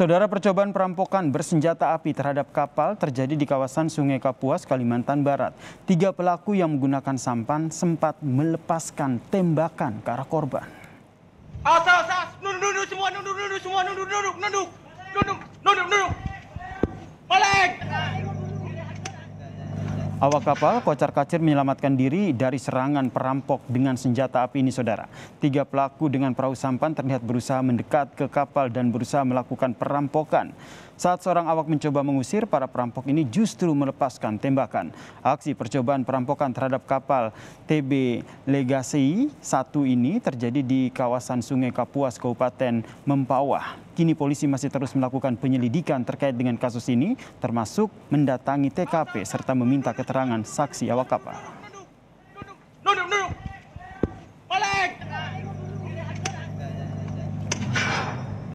Saudara percobaan perampokan bersenjata api terhadap kapal terjadi di kawasan Sungai Kapuas, Kalimantan Barat. Tiga pelaku yang menggunakan sampan sempat melepaskan tembakan ke arah korban. Asas, asas, Nunduk, nunduk semua, nunduk, nunduk semua, nunduk, nunduk, nunduk, nunduk, nunduk, nunduk. Awak kapal kocar-kacir menyelamatkan diri dari serangan perampok dengan senjata api ini, saudara. Tiga pelaku dengan perahu sampan terlihat berusaha mendekat ke kapal dan berusaha melakukan perampokan. Saat seorang awak mencoba mengusir, para perampok ini justru melepaskan tembakan. Aksi percobaan perampokan terhadap kapal TB Legasi 1 ini terjadi di kawasan Sungai Kapuas, Kabupaten Mempawah kini polisi masih terus melakukan penyelidikan terkait dengan kasus ini, termasuk mendatangi TKP serta meminta keterangan saksi awak kapal.